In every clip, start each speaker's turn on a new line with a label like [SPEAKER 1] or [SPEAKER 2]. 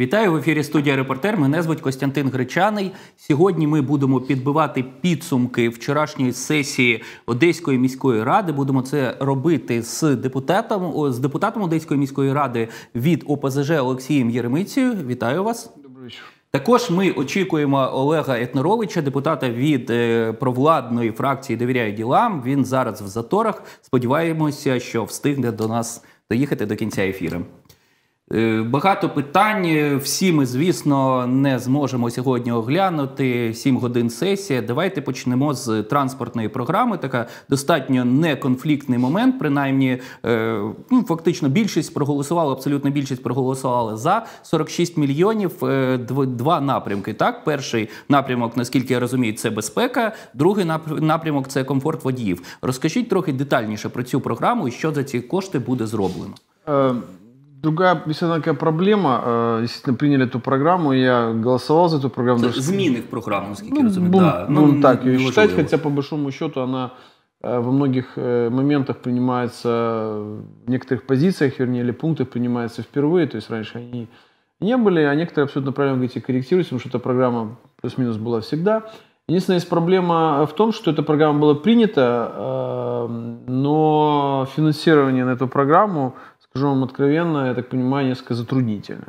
[SPEAKER 1] Вітаю в ефірі студія репортер. Мене звуть Костянтин Гречаний. Сьогодні ми будемо підбивати підсумки вчорашньої сесії Одеської міської ради. Будемо це робити з депутатом з депутатом Одеської міської ради від ОПЗЖ Олексієм Єремицею. Вітаю вас. Добрий вечір. Також ми очікуємо Олега Етноровича, депутата від е, провладної фракції Довіряє ділам. Він зараз в заторах. Сподіваємося, що встигне до нас доїхати до кінця ефіру. Е, багато питань. Всі ми, звісно, не зможемо сьогодні оглянути Сім годин сесія. Давайте почнемо з транспортної програми. Така достатньо неконфліктний момент. Принаймні, е, ну фактично, більшість проголосувала, абсолютно більшість проголосувала за 46 мільйонів. Е, два напрямки. Так, перший напрямок, наскільки я розумію, це безпека. Другий напрямок це комфорт водіїв. Розкажіть трохи детальніше про цю програму і що за ці кошти буде зроблено.
[SPEAKER 2] Другая если такая проблема. Э, Дійсно, приняли эту программу, Я голосовал за эту программу. Це зміни в
[SPEAKER 1] ну, Бум, да. ну, ну, так, її вважати, хотя
[SPEAKER 2] по большому счету, вона э, во многих э, моментах принимается, в некоторых позициях, вернее, или пунктах принимается впервые, то есть раньше они не были, а некоторые абсолютно правильно говорите, корректируются, потому что эта программа плюс-минус была всегда. Единственная есть проблема в том, что эта программа была принята, но финансирование на эту программу скажу вам откровенно, я так понимаю, несколько затруднительно.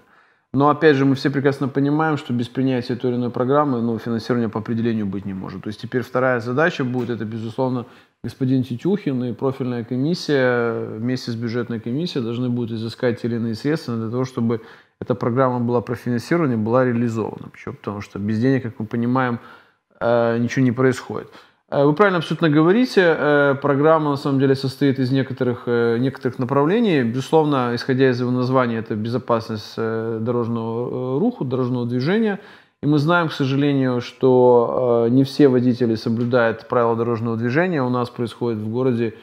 [SPEAKER 2] Но опять же, мы все прекрасно понимаем, что без принятия той или иной программы ну, финансирования по определению быть не может. То есть теперь вторая задача будет, это, безусловно, господин Тетюхин и профильная комиссия вместе с бюджетной комиссией должны будут изыскать те или иные средства для того, чтобы эта программа была профинансирована и была реализована. Почему? Потому что без денег, как мы понимаем, э, ничего не происходит. Э, вы правильно абсолютно говорите. Э, программа на самом деле состоит из некоторых, э, некоторых направлений. Безусловно, исходя из его названия, это безопасность дорожного руху, дорожного движения. И мы знаем, к сожалению, что не все водители соблюдают правила дорожного движения. У нас происходит в городе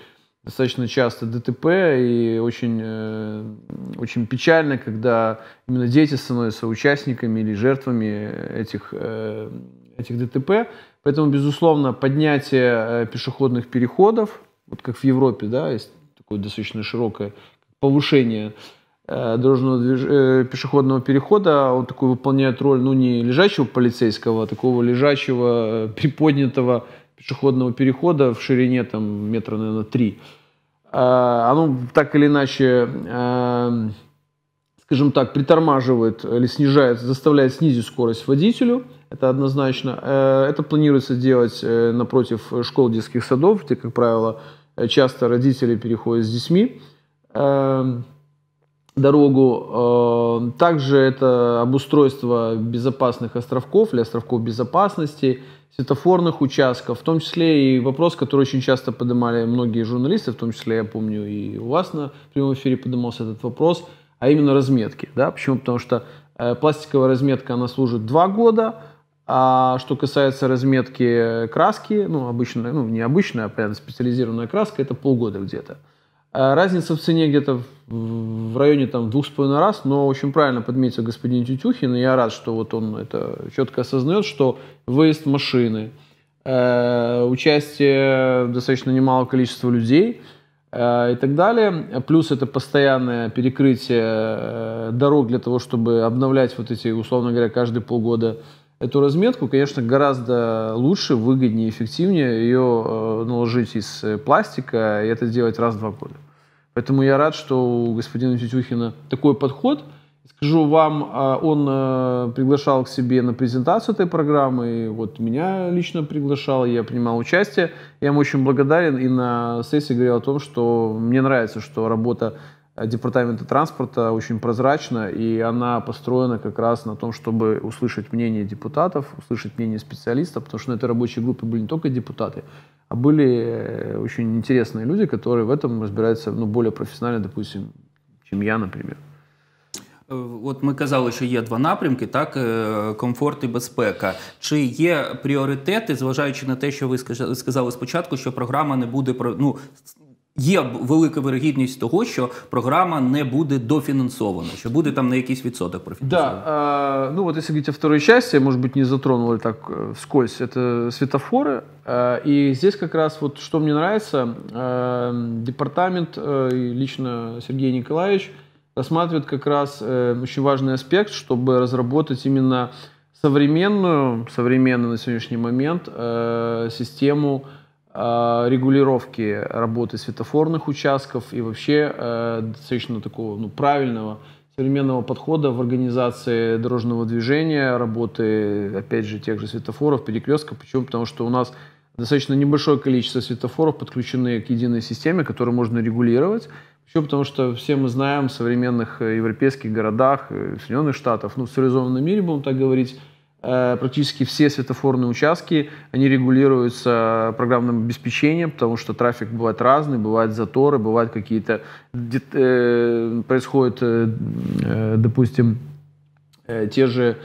[SPEAKER 2] достаточно часто ДТП, и очень, очень печально, когда именно дети становятся участниками или жертвами этих этих ДТП. Поэтому, безусловно, поднятие э, пешеходных переходов, вот как в Европе, да, есть такое достаточно широкое повышение э, дорожного движ... Э, пешеходного перехода, он такой выполняет роль, ну, не лежачего полицейского, а такого лежачего, приподнятого пешеходного перехода в ширине, там, метра, наверное, три. А, оно так или иначе, эм, скажем так, притормаживает или снижает, заставляет снизить скорость водителю – это однозначно. Э, это планируется делать э, напротив школ детских садов, где, как правило, э, часто родители переходят с детьми дорогу. Также это обустройство безопасных островков или островков безопасности, светофорных участков, в том числе и вопрос, который очень часто поднимали многие журналисты, в том числе, я помню, и у вас на прямом эфире поднимался этот вопрос, а именно разметки. Да? Почему? Потому что пластиковая разметка, она служит два года, а что касается разметки краски, ну, обычная, ну, не обычная, а понятно, специализированная краска, это полгода где-то. Э, разница в цене где-то в районе там двух с половиной раз, но очень правильно подметил господин Тютюхин, и я рад, что вот он это четко осознает, что выезд машины, э, участие достаточно немалого количества людей э, и так далее, плюс это постоянное перекрытие дорог для того, чтобы обновлять вот эти, условно говоря, каждые полгода эту разметку, конечно, гораздо лучше, выгоднее, эффективнее ее э, наложить из э, пластика и это сделать раз в два года. Поэтому я рад, что у господина Тютюхина такой подход. Скажу вам, а, он э, приглашал к себе на презентацию этой программы, и вот меня лично приглашал, я принимал участие. Я ему очень благодарен и на сессии говорил о том, что мне нравится, что работа Э, департамента транспорта очень прозрачна, и она построена как раз на том, чтобы услышать мнение депутатов, услышать мнение специалистов, потому что на этой рабочей группе были не только депутаты, а были э, очень интересные люди, которые в этом разбираются ну, более профессионально, допустим, чем я, например.
[SPEAKER 1] Э, От ми казали, що є два напрямки: так комфорт і безпека. Чи є пріоритети, зважаючи на те, що ви сказали спочатку, що програма не буде ну, Є велика вирогідність того, що программа не буде дофинансована, что будет там на якийсь відсоток
[SPEAKER 2] профінансована. Да, э, ну вот если говорить о второй части, может быть, не затронули так вскользь, это светофоры. Э, и здесь как раз вот что мне нравится, э, департамент, э, лично Сергей Николаевич, рассматривает как раз э, очень важный аспект, чтобы разработать именно современную, современную на сегодняшний момент э, систему э, Э, регулировки работы светофорных участков и вообще э, достаточно такого ну, правильного современного подхода в организации дорожного движения, работы, опять же, тех же светофоров, перекрестков. Почему? Потому что у нас достаточно небольшое количество светофоров подключены к единой системе, которую можно регулировать. Еще потому что все мы знаем в современных э, европейских городах, Соединенных Штатов, ну, в цивилизованном мире, будем так говорить, Э, практически все светофорные участки, они регулируются программным обеспечением, потому что трафик бывает разный, бывают заторы, бывают какие-то... Э, происходят, э, допустим, те же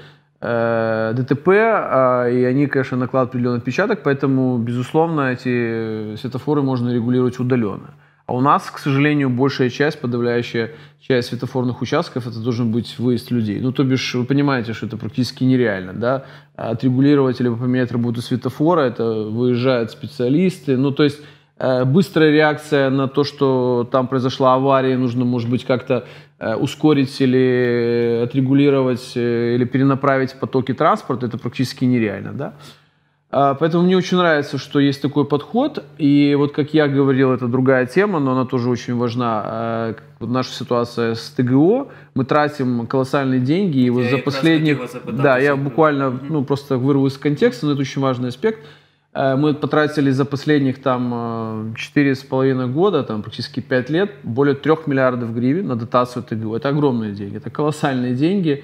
[SPEAKER 2] ДТП, а, и они, конечно, накладывают определенный отпечаток, поэтому, безусловно, эти светофоры можно регулировать удаленно. А у нас, к сожалению, большая часть, подавляющая часть светофорных участков, это должен быть выезд людей. Ну, то бишь, вы понимаете, что это практически нереально, да? Отрегулировать или поменять работу светофора, это выезжают специалисты. Ну, то есть, э, быстрая реакция на то, что там произошла авария, нужно, может быть, как-то э, ускорить или отрегулировать э, или перенаправить потоки транспорта, это практически нереально, да? А, поэтому мне очень нравится, что есть такой подход. И вот как я говорил, это другая тема, но она тоже очень важна. А, вот наша ситуация с ТГО. Мы тратим колоссальные деньги. И вот я за последних... Да, я буквально ну, просто вырву из контекста, но это очень важный аспект. А, мы потратили за последних там 4,5 года, там практически 5 лет, более 3 миллиардов гривен на дотацию ТГО. Это огромные деньги, это колоссальные деньги.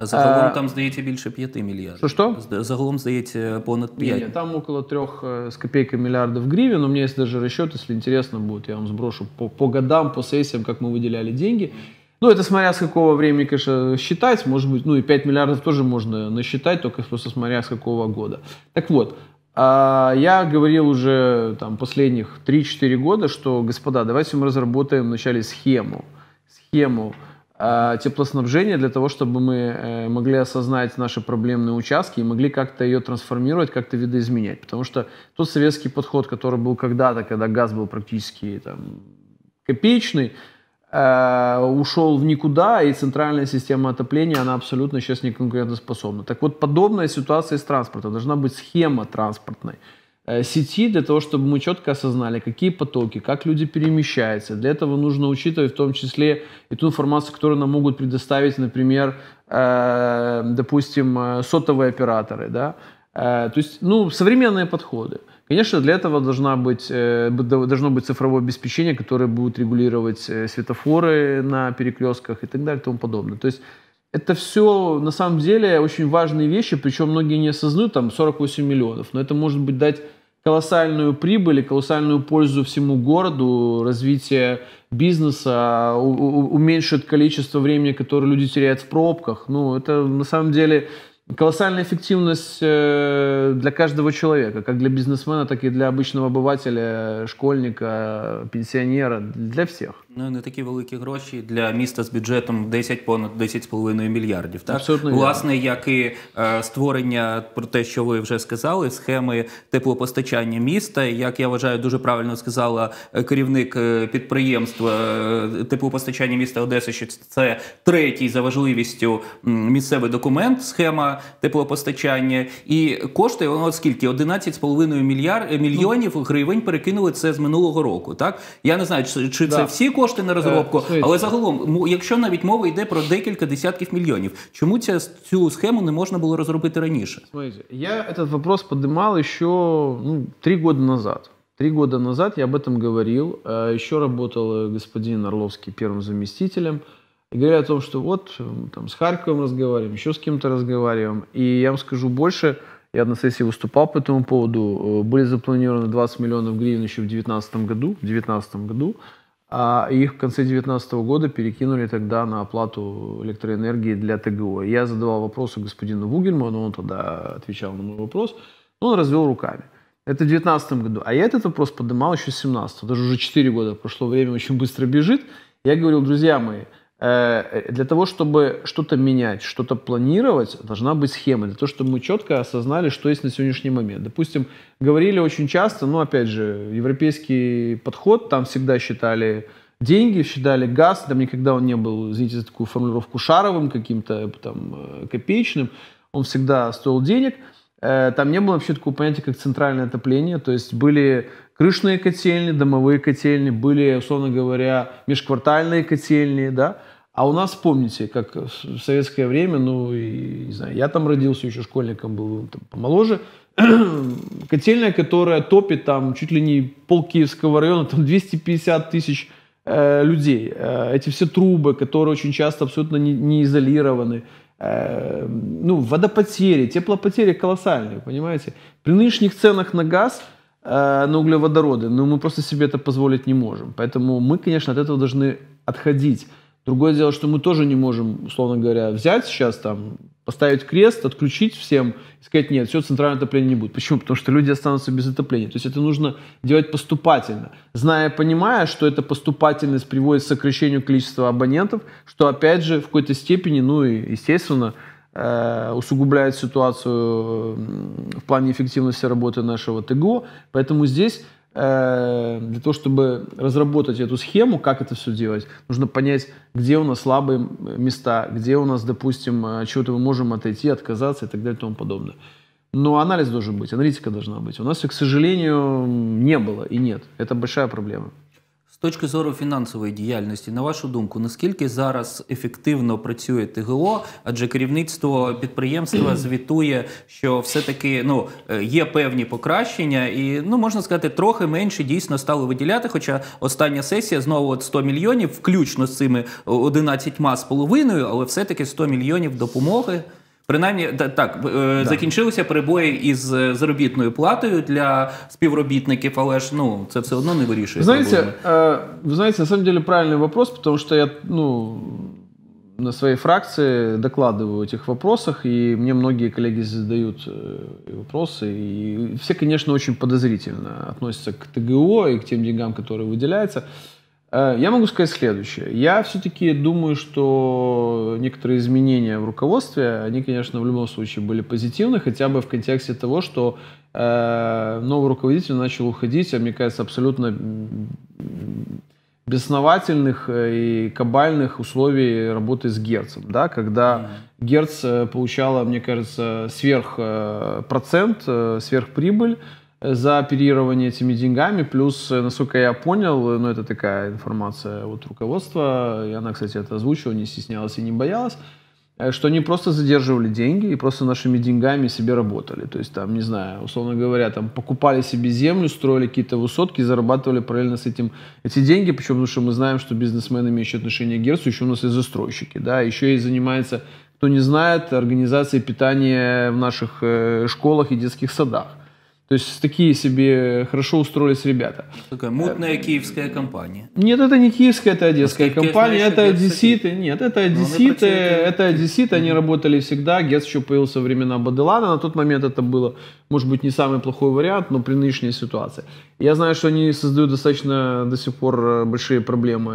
[SPEAKER 2] Загалом там здається більше 5 мільярдів. Що що? Загалом здається понад 5. Ні, там около 3 з копейками мільярдів гривень. Ну, у мене є даже расчет, якщо інтересно буде, я вам зброшу по, по годам, по сесіям, як ми виділяли деньги. Ну, это смотря с какого времени, конечно, считать, может быть, ну и 5 миллиардов тоже можно насчитать, только просто смотря с какого года. Так вот, а, я говорил уже там последних 3-4 года, что, господа, давайте мы разработаем вначале схему. Схему, а, теплоснабжения для того, чтобы мы э, могли осознать наши проблемные участки и могли как-то ее трансформировать, как-то видоизменять. Потому что тот советский подход, который был когда-то, когда газ был практически там, копеечный, э, ушел в никуда, и центральная система отопления, она абсолютно сейчас не конкурентоспособна. Так вот, подобная ситуация и с транспортом. Должна быть схема транспортной. Э, сети для того, чтобы мы четко осознали, какие потоки, как люди перемещаются. Для этого нужно учитывать в том числе и ту информацию, которую нам могут предоставить, например, э, допустим, э, сотовые операторы. Да? то есть, ну, современные подходы. Конечно, для этого должна быть, должно быть цифровое обеспечение, которое будет регулировать светофоры на перекрестках и так далее и тому подобное. То есть это все на самом деле очень важные вещи, причем многие не осознают, там 48 миллионов, но это может быть дать колоссальную прибыль и колоссальную пользу всему городу, развитие бизнеса, у, уменьшит количество времени, которое люди теряют в пробках. Ну, это на самом деле колоссальная эффективность э, для каждого человека, как для бизнесмена, так и для обычного обывателя, школьника, пенсионера, для всех.
[SPEAKER 1] ну не такі великі гроші для міста з бюджетом 10 понад 10,5 мільярдів. Так? Абсолютно власне, вірно. як і е, створення про те, що ви вже сказали, схеми теплопостачання міста. Як я вважаю, дуже правильно сказала е, керівник е, підприємства е, теплопостачання міста Одеси, що це третій за важливістю місцевий документ, схема теплопостачання і кошти воно скільки 11,5 мільярд мільйонів гривень перекинули це з минулого року. Так я не знаю, чи це да. всі кошти кошти на розробку. Але загалом, якщо навіть мова йде про декілька десятків мільйонів,
[SPEAKER 2] чому ця цю схему не можна було розробити раніше? Смотрите, я этот вопрос поднимал еще ну, три года назад. Три года назад я об этом говорил. Э, еще работал э, господин Орловский первым заместителем. И говорили о том, что вот э, там с Харьковом разговариваем, еще с кем-то разговариваем. И я вам скажу больше, я на сессии выступал по этому поводу. Были запланированы 20 миллионов гривен еще в 2019 году. В 2019 году а их в конце 2019 года перекинули тогда на оплату электроэнергии для ТГО. Я задавал вопросы господину Вугельману, он тогда отвечал на мой вопрос, но он развел руками. Это в 2019 году. А я этот вопрос поднимал еще в 2017. Даже уже 4 года прошло, время очень быстро бежит. Я говорил, друзья мои, Э, для того, чтобы что-то менять, что-то планировать, должна быть схема, для того, чтобы мы четко осознали, что есть на сегодняшний момент. Допустим, говорили очень часто, ну, опять же, европейский подход, там всегда считали деньги, считали газ, там никогда он не был, извините за такую формулировку, шаровым каким-то, там, э, копеечным, он всегда стоил денег э, – там не было вообще такого понятия, как центральное отопление, то есть были крышные котельни, домовые котельни, были, условно говоря, межквартальные котельни, да. А у нас, помните, как в советское время, ну, и, не знаю, я там родился, еще школьником был, там, помоложе, котельная, которая топит там чуть ли не пол Киевского района, там 250 тысяч э, людей. Э, эти все трубы, которые очень часто абсолютно не, не изолированы. Э, ну, водопотери, теплопотери колоссальные, понимаете? При нынешних ценах на газ – Э, на углеводороды, но мы просто себе это позволить не можем. Поэтому мы, конечно, от этого должны отходить. Другое дело, что мы тоже не можем, условно говоря, взять сейчас там, поставить крест, отключить всем и сказать, нет, все, центральное отопление не будет. Почему? Потому что люди останутся без отопления. То есть это нужно делать поступательно, зная, понимая, что эта поступательность приводит к сокращению количества абонентов, что, опять же, в какой-то степени, ну и, естественно, Э, усугубляет ситуацию в плане эффективности работы нашего ТГО. Поэтому здесь э, для того, чтобы разработать эту схему, как это все делать, нужно понять, где у нас слабые места, где у нас, допустим, э, чего-то мы можем отойти, отказаться и так далее и тому подобное. Но анализ должен быть, аналитика должна быть. У нас ее, к сожалению, не было и нет. Это большая проблема.
[SPEAKER 1] З точки зору фінансової діяльності, на вашу думку, наскільки зараз ефективно працює ТГО? Адже керівництво підприємства звітує, що все-таки ну е, є певні покращення, і ну можна сказати, трохи менше дійсно стали виділяти. Хоча остання сесія знову от 100 мільйонів, включно з цими 11 з половиною, але все таки 100 мільйонів допомоги. Принаймні, так да. закінчилися перебої із заробітною платою для співробітників, але ж ну це все одно не вирішує. Знаете,
[SPEAKER 2] вы знаете, на самом деле правильный вопрос, потому что я ну, на своей фракции докладываю в этих вопросах, и мне многие коллеги задают э, вопросы, и все, конечно, очень подозрительно относятся к ТГО и к тем деньгам, которые выделяются. Э, я могу сказать следующее. Я все-таки думаю, что некоторые изменения в руководстве, они, конечно, в любом случае были позитивны, хотя бы в контексте того, что э, новый руководитель начал уходить, а мне кажется, абсолютно бесновательных э, и кабальных условий работы с Герцем, да, когда mm-hmm. Герц получала, мне кажется, сверхпроцент, сверхприбыль, за оперирование этими деньгами. Плюс, э, насколько я понял, э, ну, это такая информация от руководства, и она, кстати, это озвучила, не стеснялась и не боялась, э, что они просто задерживали деньги и просто нашими деньгами себе работали. То есть там, не знаю, условно говоря, там покупали себе землю, строили какие-то высотки, зарабатывали параллельно с этим эти деньги, причем потому что мы знаем, что бизнесмены имеют отношение к Герцу, еще у нас и застройщики, да, еще и занимается, кто не знает, организацией питания в наших школах и детских садах. То есть такие себе хорошо устроились ребята. Такая мутная
[SPEAKER 1] э, киевская компания.
[SPEAKER 2] Нет, это не киевская, это одесская Сколько компания, это одесситы. Нет, это одесситы, это одесситы, они работали всегда. Гец еще появился во времена Баделана, на тот момент это было, может быть, не самый плохой вариант, но при нынешней ситуации. Я знаю, что они создают достаточно до сих пор э, большие проблемы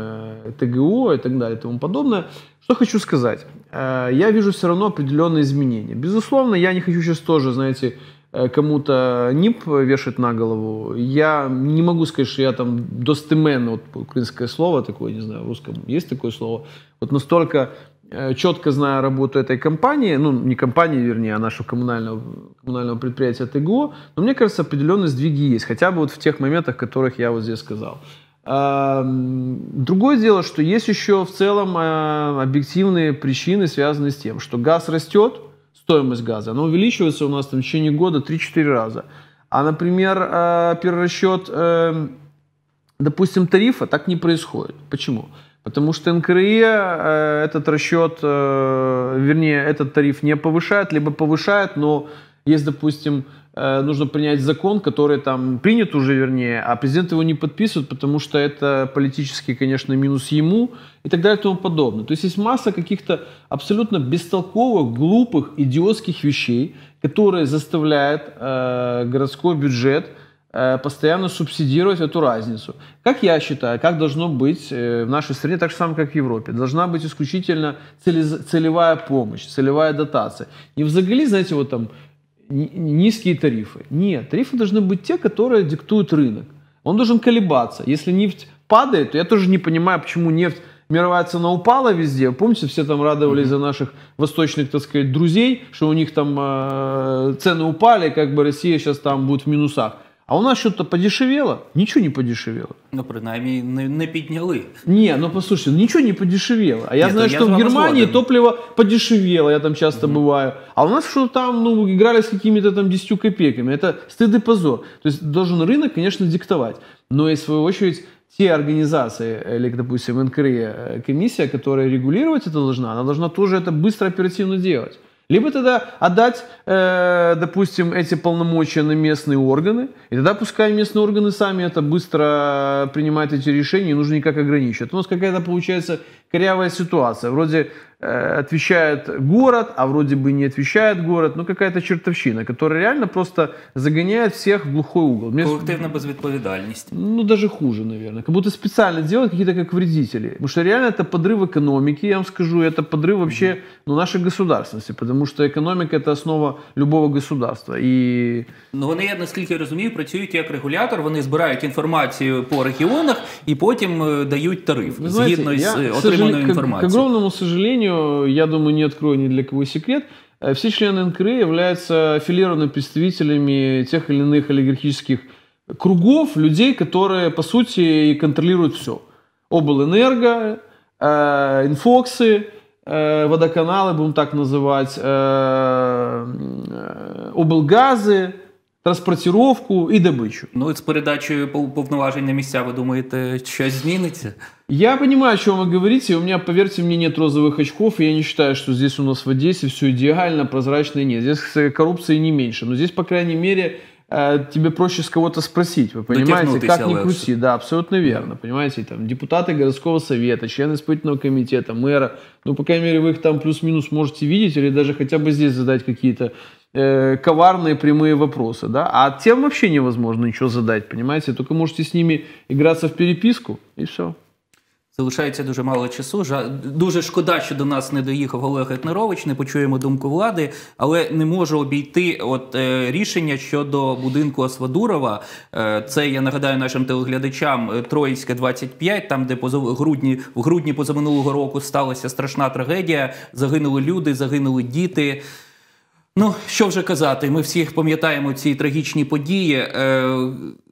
[SPEAKER 2] э, ТГУ и так далее и тому подобное. Что хочу сказать. Э, я вижу все равно определенные изменения. Безусловно, я не хочу сейчас тоже, знаете, Э, кому-то НИП вешать на голову. Я не могу сказать, что я там достемен, вот украинское слово такое, не знаю, в русском есть такое слово. Вот настолько э, четко знаю работу этой компании, ну, не компании, вернее, а нашего коммунального, коммунального предприятия ТГО, но мне кажется, определенные сдвиги есть, хотя бы вот в тех моментах, которых я вот здесь сказал. Другое дело, что есть еще в целом э, объективные причины, связанные с тем, что газ растет, стоимость газа. Она увеличивается у нас там в течение года 3-4 раза. А, например, э, перерасчет, э, допустим, тарифа так не происходит. Почему? Потому что НКРЕ э, этот расчет, э, вернее, этот тариф не повышает, либо повышает, но есть, допустим, Э, нужно принять закон, который там принят уже, вернее, а президент его не подписывает, потому что это политический, конечно, минус ему и так далее и тому подобное. То есть есть масса каких-то абсолютно бестолковых, глупых, идиотских вещей, которые заставляют э, городской бюджет э, постоянно субсидировать эту разницу. Как я считаю, как должно быть э, в нашей стране, так же самое, как в Европе, должна быть исключительно целевая помощь, целевая дотация. И взагалі, знаете, вот там низкие тарифы. Нет, тарифы должны быть те, которые диктуют рынок. Он должен колебаться. Если нефть падает, то я тоже не понимаю, почему нефть мировая цена упала везде. Помните, все там радовались mm-hmm. за наших восточных, так сказать, друзей, что у них там э, цены упали, как бы Россия сейчас там будет в минусах. А у нас что-то подешевело? Ничего не подешевело. Ну, принаймні, не, не Не, ну послушайте, ну, ничего не подешевело. А я Нет, ну, знаю, я что в Германии згоден. топливо подешевело, я там часто угу. бываю. А у нас что там, ну, играли с какими-то там 10 копейками. Это стыд и позор. То есть должен рынок, конечно, диктовать. Но и в свою очередь те организации, э, или, допустим, НКРЕ, э, комиссия, которая регулировать это должна, она должна тоже это быстро оперативно делать. Либо тогда отдать, э, допустим, эти полномочия на местные органы, и тогда пускай местные органы сами это быстро принимают эти решения, и нужно никак ограничивать. у нас какая-то получается корявая ситуация. Вроде э, отвечает город, а вроде бы не отвечает город. Ну, какая-то чертовщина, которая реально просто загоняет всех в глухой угол. Мне... Коллективная безответственность. Ну, даже хуже, наверное. Как будто специально делают какие-то как вредители. Потому что реально это подрыв экономики, я вам скажу, это подрыв вообще mm-hmm. ну, нашей государственности, потому что экономика – это основа любого государства. И Ну, вони, я наскільки розумію, працюють як регулятор, они собирают информацию по регіонах
[SPEAKER 1] и потом дают тариф. Ну, Знаете, я, з сожалению, К, к
[SPEAKER 2] огромному сожалению, я думаю, не открою ни для кого секрет, э, все члены НКР являются аффилированными представителями тех или иных олигархических кругов, людей, которые, по сути, и контролируют все. Облэнерго, э, инфоксы, э, водоканалы, будем так называть, э, э облгазы, транспортировку і добычу. Ну з передачею повноважень на місця, ви думаєте, щось зміниться? Я понимаю, о чем вы говорите. У меня, поверьте мне, нет розовых очков. я не считаю, что здесь у нас в Одессе все идеально, прозрачно и нет. Здесь коррупции не меньше. Но здесь, по крайней мере, э, тебе проще с кого-то спросить, вы понимаете, как не легче. крути, да, абсолютно верно, понимаете, там депутаты городского совета, члены исполнительного комитета, мэра, ну, по крайней мере, вы их там плюс-минус можете видеть или даже хотя бы здесь задать какие-то э, коварные прямые вопросы, да, а тем вообще невозможно ничего задать, понимаете, только можете с ними играться в переписку и все. Залишається дуже мало часу. Дуже шкода, що до нас не доїхав
[SPEAKER 1] Олег Етнерович, не почуємо думку влади, але не можу обійти от е, рішення щодо будинку Асвадурова. Е, це я нагадаю нашим телеглядачам е, Троїцьке 25, там де позов... грудні в грудні позаминулого року сталася страшна трагедія. Загинули люди, загинули діти. Ну що вже казати, ми всі пам'ятаємо ці трагічні події.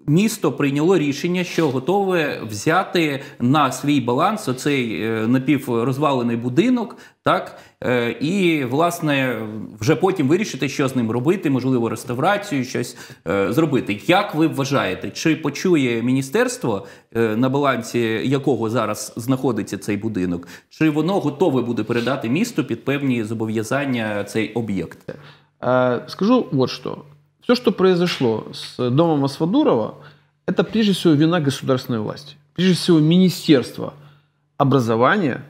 [SPEAKER 1] Місто прийняло рішення, що готове взяти на свій баланс оцей е, напіврозвалений будинок, так е, і власне вже потім вирішити, що з ним робити, можливо, реставрацію, щось е, зробити. Як ви вважаєте, чи почує міністерство, на балансі якого зараз знаходиться цей будинок, чи воно готове буде передати місту
[SPEAKER 2] під певні зобов'язання цей об'єкт? Скажу, от що. Все, что произошло с домом Асфадурова, это прежде всего вина государственной власти. Прежде всего Министерства образования,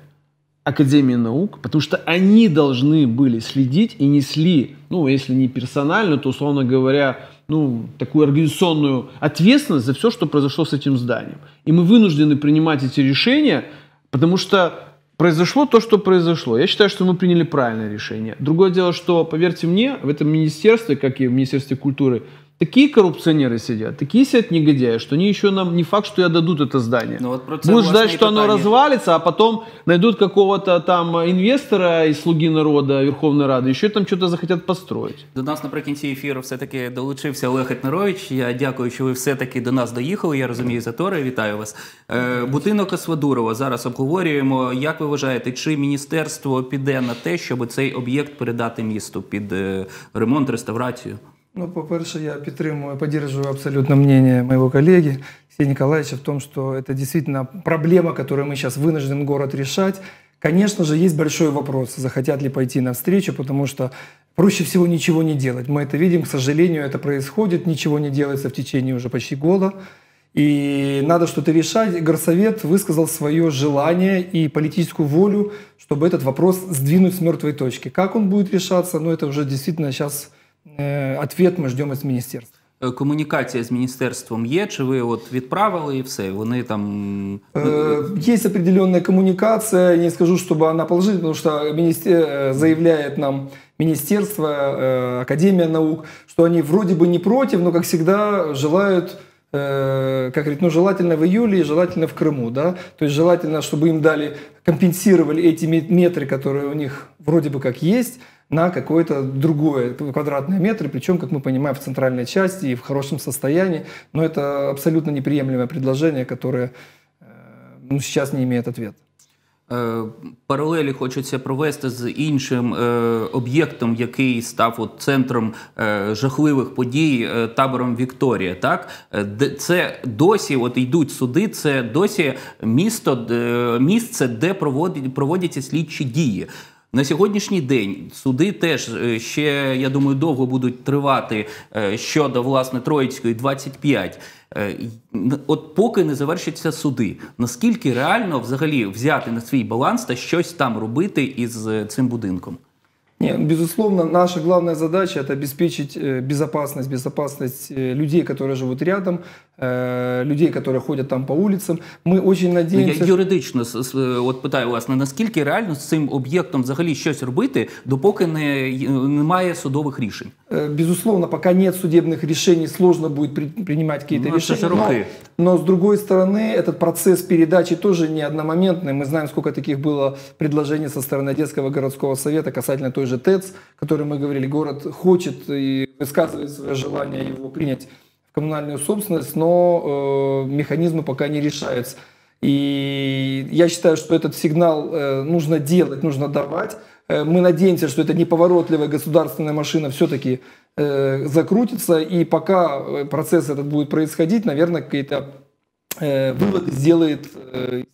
[SPEAKER 2] Академии наук, потому что они должны были следить и несли, ну, если не персонально, то, условно говоря, ну, такую организационную ответственность за все, что произошло с этим зданием. И мы вынуждены принимать эти решения, потому что Произошло то, что произошло. Я считаю, что мы приняли правильное решение. Другое дело, что, поверьте мне, в этом министерстве, как и в Министерстве культуры, такие коррупционеры сидят, такие сидят негодяи, что они еще нам не факт, что я отдадут это здание. Ну, вот Будут ждать, что питание. оно развалится, а потом найдут какого-то там інвестора і слуги народа Верховної Ради, і ще там щось захотять построїти.
[SPEAKER 1] До нас наприкінці ефіру все-таки долучився Олег Етнерович. Я дякую, що ви все-таки до нас доїхали. Я розумію затори. Вітаю вас. Е, будинок Асвадурова зараз обговорюємо. Як ви вважаєте, чи міністерство піде на те, щоб цей об'єкт передати місту під е, ремонт реставрацію?
[SPEAKER 3] Ну, по-перше, я підтримую, поддерживаю абсолютно мнение моего коллеги Сергея Николаевича в том, что это действительно проблема, которую мы сейчас вынужден город решать. Конечно же, есть большой вопрос, захотят ли пойти навстречу, потому что проще всего ничего не делать. Мы это видим, к сожалению, это происходит, ничего не делается в течение уже почти года. И надо что-то решать. Горсовет высказал свое желание и политическую волю, чтобы этот вопрос сдвинуть с мертвой точки. Как он будет решаться, ну это уже действительно сейчас Э, ответ мы ждем из министерства.
[SPEAKER 1] Э, комунікація з міністерством є, чи ви от відправили і все? Вони там є
[SPEAKER 3] э, ну, определенная комунікація. Не скажу, щоб вона положительна, тому що міністер заявляє нам міністерство, академія наук, що вони вроді би не проти, но як завжди желають. как говорит, ну, желательно в июле желательно в Крыму, да, то есть желательно, чтобы им дали, компенсировали эти метры, которые у них вроде бы как есть, на какое-то другое квадратное метр, причем, как мы понимаем, в центральной части и в хорошем состоянии. Но это абсолютно неприемлемое предложение, которое э, ну, сейчас не имеет ответа.
[SPEAKER 1] Е, паралелі хочеться провести з іншим е, об'єктом, який став от центром е, жахливих подій е, табором Вікторія. Так е, де це досі, от йдуть суди. Це досі місто е, місце, де проводять проводяться слідчі дії. На сьогоднішній день суди теж е, ще, я думаю, довго будуть тривати е, щодо власне Троїцької 25. Е, от поки не завершаться суди, наскільки реально взагалі взяти на свій баланс та щось там робити із цим будинком?
[SPEAKER 3] Нет, безусловно, наша главная задача – это обеспечить э, безопасность, безопасность э, людей, которые живут рядом, э, людей, которые ходят там по улицам. Мы очень ну, надеемся. Я
[SPEAKER 1] юридично от питаю вас, наскільки реально з цим об'єктом взагалі щось робити, допоки не, немає судових рішень?
[SPEAKER 3] Э, безусловно, пока нет судебных решений, сложно будет принимать какие-то ну, решения. Но, но с другой стороны, этот процесс передачи тоже не одномоментный. Мы знаем, сколько таких было предложений со стороны детского городского совета касательно той же ТЭЦ, о которой мы говорили, город хочет и высказывает свое желание его принять в коммунальную собственность, но э, механизмы пока не решаются. И я считаю, что этот сигнал э, нужно делать, нужно давать. Э, мы надеемся, что эта неповоротливая государственная машина все-таки э, закрутится, и пока э, процесс этот будет происходить, наверное, какие-то выводы сделает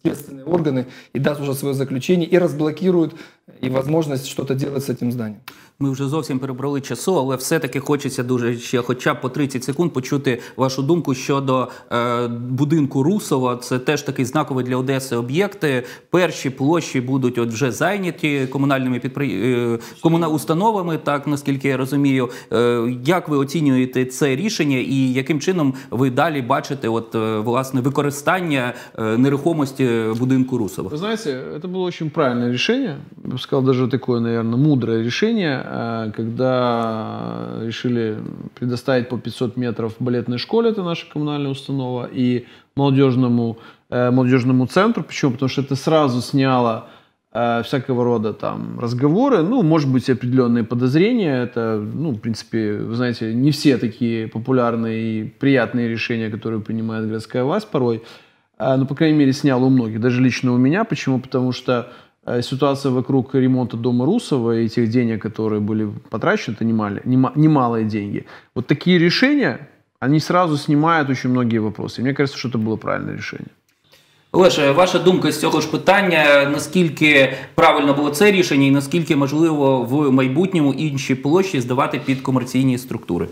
[SPEAKER 3] следственные органы и даст уже свое заключение и разблокирует и возможность что-то делать с этим зданием.
[SPEAKER 1] Ми вже зовсім перебрали часу, але все-таки хочеться дуже ще, хоча б по 30 секунд, почути вашу думку щодо е, будинку Русова. Це теж такий знаковий для Одеси об'єкти. Перші площі будуть от вже зайняті комунальними підпри... Е, комуна... установами. Так наскільки я розумію, е, як ви оцінюєте це рішення, і яким чином ви далі бачите, от е, власне використання е, нерухомості будинку Русова?
[SPEAKER 2] Ви знаєте, це було дуже правильне рішення. Я б сказав, навіть таке, мабуть, мудре рішення. Э, когда решили предоставить по 500 метров балетной школе, это наша коммунальная установа, и молодежному, э, молодежному центру. Почему? Потому что это сразу сняло э, всякого рода там разговоры, ну, может быть, определенные подозрения, это, ну, в принципе, вы знаете, не все такие популярные и приятные решения, которые принимает городская власть порой, но, ну, по крайней мере, сняло у многих, даже лично у меня. Почему? Потому что а, ситуация вокруг ремонта дома Русова и тех денег, которые были потрачены, это немало, немалые деньги. Вот такие решения, они сразу снимают очень многие вопросы. И мне кажется, что это было правильное решение.
[SPEAKER 1] Леша, ваша думка з цього ж питання: наскільки правильно було це рішення, і наскільки можливо в майбутньому інші площі здавати під комерційні
[SPEAKER 3] структури?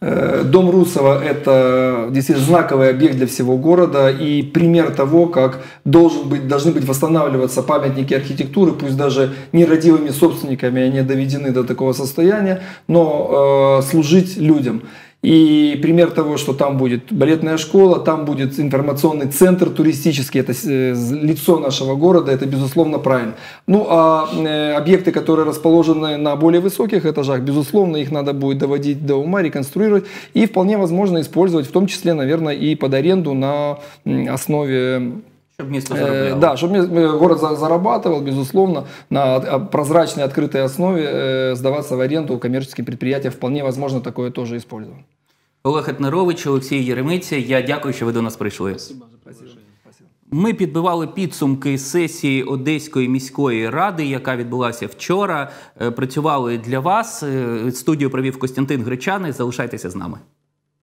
[SPEAKER 3] Э, дом Русова – это действительно знаковый объект для всего города и пример того, как должен быть, должны быть восстанавливаться памятники архитектуры, пусть даже нерадивыми собственниками они доведены до такого состояния, но э, служить людям. И пример того, что там будет балетная школа, там будет информационный центр туристический, это э, лицо нашего города, это безусловно правильно. Ну а э, объекты, которые расположены на более высоких этажах, безусловно, их надо будет доводить до ума, реконструировать и вполне возможно использовать, в том числе, наверное, и под аренду на основе Чтобы место е, заработало. Да, чтобы город зарабатывал, безусловно, на прозрачной, открытой основе е, сдаваться в аренду коммерческие предприятия. Вполне возможно такое тоже использовать.
[SPEAKER 1] Олег Етнарович, Олексій Єремиця. Я дякую, що ви до нас прийшли. ми підбивали підсумки сесії Одеської міської ради, яка відбулася вчора. Е, працювали для вас. Студію провів Костянтин Гречани. Залишайтеся з нами.